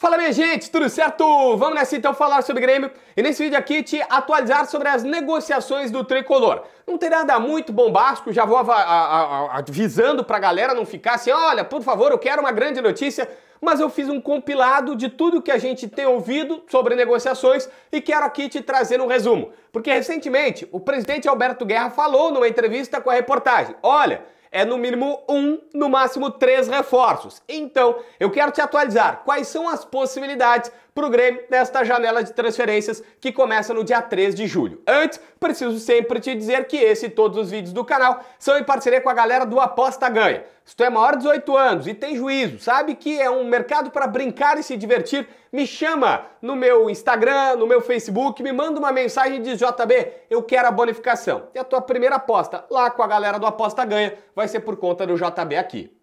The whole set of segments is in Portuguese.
Fala minha gente, tudo certo? Vamos nessa então falar sobre Grêmio e nesse vídeo aqui te atualizar sobre as negociações do Tricolor. Não tem nada muito bombástico, já vou avisando pra galera não ficar assim, olha, por favor, eu quero uma grande notícia, mas eu fiz um compilado de tudo que a gente tem ouvido sobre negociações e quero aqui te trazer um resumo. Porque recentemente o presidente Alberto Guerra falou numa entrevista com a reportagem, olha é no mínimo um, no máximo três reforços. Então, eu quero te atualizar quais são as possibilidades para o Grêmio nesta janela de transferências que começa no dia 3 de julho. Antes, preciso sempre te dizer que esse e todos os vídeos do canal são em parceria com a galera do Aposta Ganha. Se tu é maior de 18 anos e tem juízo, sabe que é um mercado para brincar e se divertir, me chama no meu Instagram, no meu Facebook, me manda uma mensagem e diz JB, eu quero a bonificação. E a tua primeira aposta lá com a galera do Aposta Ganha vai ser por conta do JB aqui.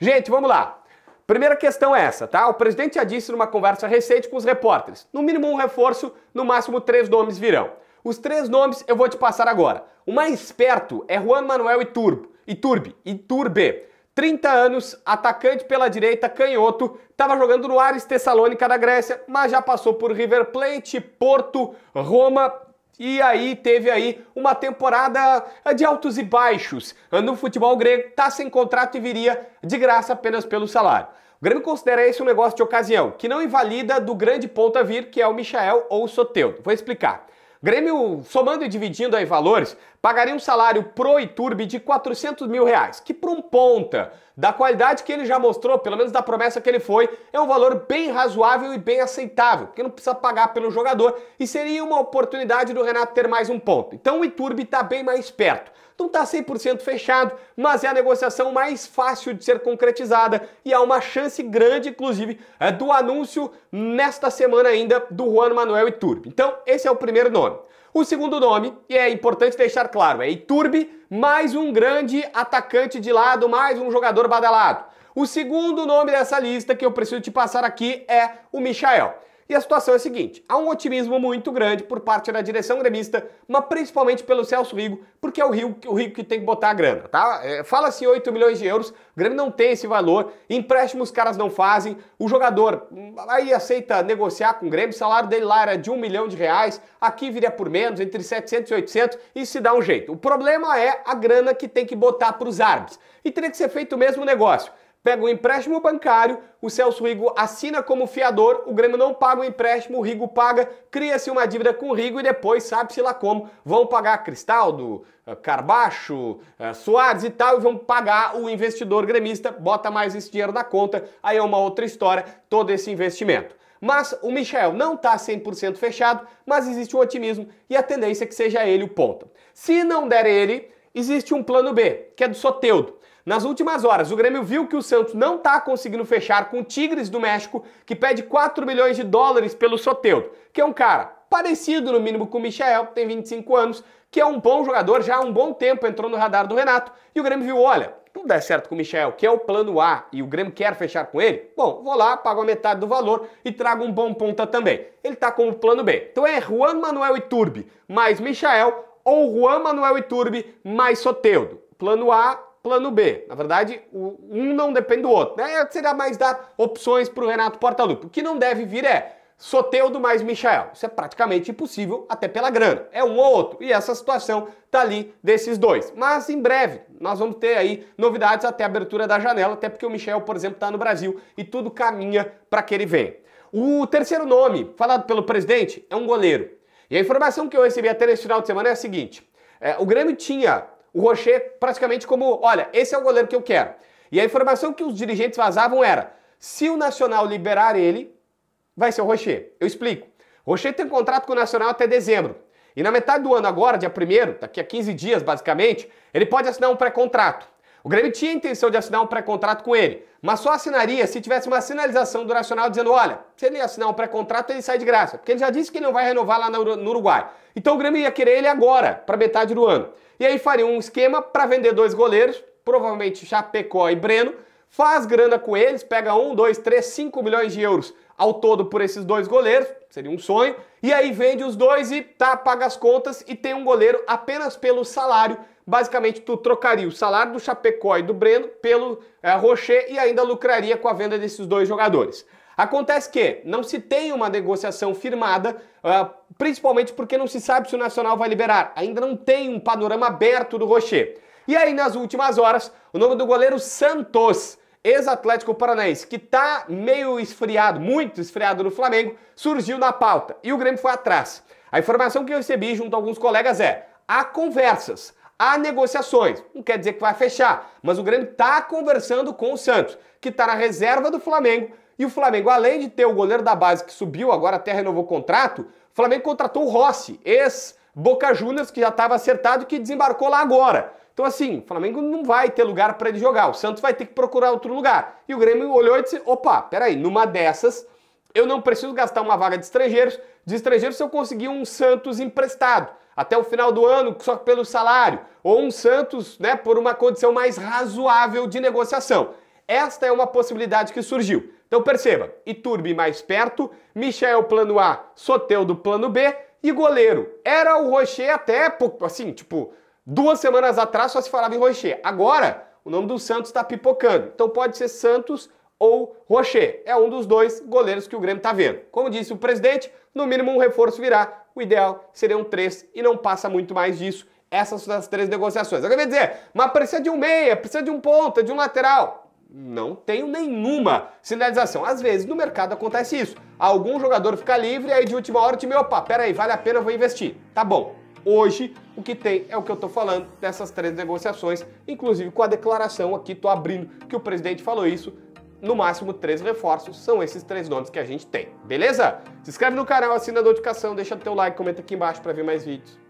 Gente, vamos lá. Primeira questão é essa, tá? O presidente já disse numa conversa recente com os repórteres: no mínimo um reforço, no máximo três nomes virão. Os três nomes eu vou te passar agora. O mais esperto é Juan Manuel Iturbo, Iturbe, Iturbe. 30 anos, atacante pela direita, canhoto, estava jogando no Ares Tessalônica da Grécia, mas já passou por River Plate, Porto, Roma, e aí teve aí uma temporada eh, de altos e baixos. Eh, no futebol grego, tá sem contrato e viria de graça apenas pelo salário. O Grêmio considera esse um negócio de ocasião, que não invalida do grande ponto a vir, que é o Michael ou o Soteudo. Vou explicar. O Grêmio, somando e dividindo aí valores, pagaria um salário pro Iturbe de 400 mil reais, que para um ponta da qualidade que ele já mostrou, pelo menos da promessa que ele foi, é um valor bem razoável e bem aceitável, porque não precisa pagar pelo jogador e seria uma oportunidade do Renato ter mais um ponto. Então o Iturbe está bem mais perto. Não está 100% fechado, mas é a negociação mais fácil de ser concretizada e há uma chance grande, inclusive, é, do anúncio nesta semana ainda do Juan Manuel Iturbe. Então, esse é o primeiro nome. O segundo nome, e é importante deixar claro, é Iturbe, mais um grande atacante de lado, mais um jogador badalado. O segundo nome dessa lista que eu preciso te passar aqui é o Michael. E a situação é a seguinte: há um otimismo muito grande por parte da direção gremista, mas principalmente pelo Celso Rigo, porque é o Rio, o Rio que tem que botar a grana, tá? É, Fala-se 8 milhões de euros, o Grêmio não tem esse valor, empréstimos os caras não fazem, o jogador aí aceita negociar com o Grêmio, o salário dele lá era de 1 milhão de reais, aqui viria por menos, entre 700 e 800, e se dá um jeito. O problema é a grana que tem que botar para os árbitros. E teria que ser feito o mesmo negócio pega um empréstimo bancário, o Celso Rigo assina como fiador, o Grêmio não paga o empréstimo, o Rigo paga, cria-se uma dívida com o Rigo e depois, sabe-se lá como, vão pagar Cristaldo, eh, Carbacho, eh, Soares e tal, e vão pagar o investidor gremista, bota mais esse dinheiro na conta, aí é uma outra história, todo esse investimento. Mas o Michel não está 100% fechado, mas existe um otimismo e a tendência é que seja ele o ponto. Se não der ele, existe um plano B, que é do Soteudo. Nas últimas horas, o Grêmio viu que o Santos não está conseguindo fechar com o Tigres do México, que pede 4 milhões de dólares pelo Soteudo, que é um cara parecido no mínimo com o Michel, que tem 25 anos, que é um bom jogador, já há um bom tempo entrou no radar do Renato, e o Grêmio viu, olha, tudo der certo com o Michel, que é o plano A, e o Grêmio quer fechar com ele, bom, vou lá, pago a metade do valor e trago um bom ponta também. Ele tá com o plano B. Então é Juan Manuel Iturbe mais Michel, ou Juan Manuel Iturbe mais Soteudo. Plano A, plano B. Na verdade, um não depende do outro. Né? Seria mais dar opções para o Renato Portaluppi. O que não deve vir é Soteudo mais Michael. Isso é praticamente impossível, até pela grana. É um ou outro. E essa situação tá ali desses dois. Mas em breve nós vamos ter aí novidades até a abertura da janela, até porque o Michel, por exemplo, está no Brasil e tudo caminha para que ele venha. O terceiro nome falado pelo presidente é um goleiro. E a informação que eu recebi até nesse final de semana é a seguinte: é, o Grêmio tinha o Rocher praticamente como, olha, esse é o goleiro que eu quero. E a informação que os dirigentes vazavam era, se o Nacional liberar ele, vai ser o Rocher. Eu explico. Rocher tem um contrato com o Nacional até dezembro. E na metade do ano agora, dia 1 daqui a 15 dias basicamente, ele pode assinar um pré-contrato. O Grêmio tinha a intenção de assinar um pré-contrato com ele, mas só assinaria se tivesse uma sinalização do Nacional dizendo: olha, se ele assinar um pré-contrato, ele sai de graça, porque ele já disse que não vai renovar lá no Uruguai. Então o Grêmio ia querer ele agora, para metade do ano. E aí faria um esquema para vender dois goleiros, provavelmente Chapecó e Breno, faz grana com eles, pega um, dois, três, cinco milhões de euros ao todo por esses dois goleiros, seria um sonho, e aí vende os dois e tá, paga as contas e tem um goleiro apenas pelo salário. Basicamente, tu trocaria o salário do Chapecó e do Breno pelo é, Rocher e ainda lucraria com a venda desses dois jogadores. Acontece que não se tem uma negociação firmada, ah, principalmente porque não se sabe se o Nacional vai liberar. Ainda não tem um panorama aberto do Rocher. E aí, nas últimas horas, o nome do goleiro Santos, ex-Atlético Paranaense, que tá meio esfriado, muito esfriado no Flamengo, surgiu na pauta e o Grêmio foi atrás. A informação que eu recebi junto a alguns colegas é: há conversas, há negociações. Não quer dizer que vai fechar, mas o Grêmio está conversando com o Santos, que está na reserva do Flamengo e o Flamengo, além de ter o goleiro da base que subiu, agora até renovou o contrato, o Flamengo contratou o Rossi, ex-Boca Juniors, que já estava acertado e que desembarcou lá agora. Então, assim, o Flamengo não vai ter lugar para ele jogar. O Santos vai ter que procurar outro lugar. E o Grêmio olhou e disse: opa, peraí, numa dessas, eu não preciso gastar uma vaga de estrangeiros. De estrangeiros, se eu conseguir um Santos emprestado até o final do ano, só pelo salário, ou um Santos né, por uma condição mais razoável de negociação. Esta é uma possibilidade que surgiu. Então perceba, Iturbe mais perto, Michel plano A, Soteudo plano B e goleiro. Era o Rocher até, assim, tipo, duas semanas atrás só se falava em Rocher. Agora, o nome do Santos está pipocando. Então pode ser Santos ou Rocher. É um dos dois goleiros que o Grêmio está vendo. Como disse o presidente, no mínimo um reforço virá. O ideal seriam três e não passa muito mais disso. Essas são as três negociações. Eu queria dizer, mas precisa de um meia, precisa de um ponta, de um lateral não tenho nenhuma sinalização. Às vezes no mercado acontece isso. Algum jogador fica livre, aí de última hora o time, opa, peraí, vale a pena, eu vou investir. Tá bom. Hoje o que tem é o que eu tô falando dessas três negociações, inclusive com a declaração aqui, tô abrindo que o presidente falou isso. No máximo três reforços são esses três nomes que a gente tem, beleza? Se inscreve no canal, assina a notificação, deixa teu like, comenta aqui embaixo para ver mais vídeos.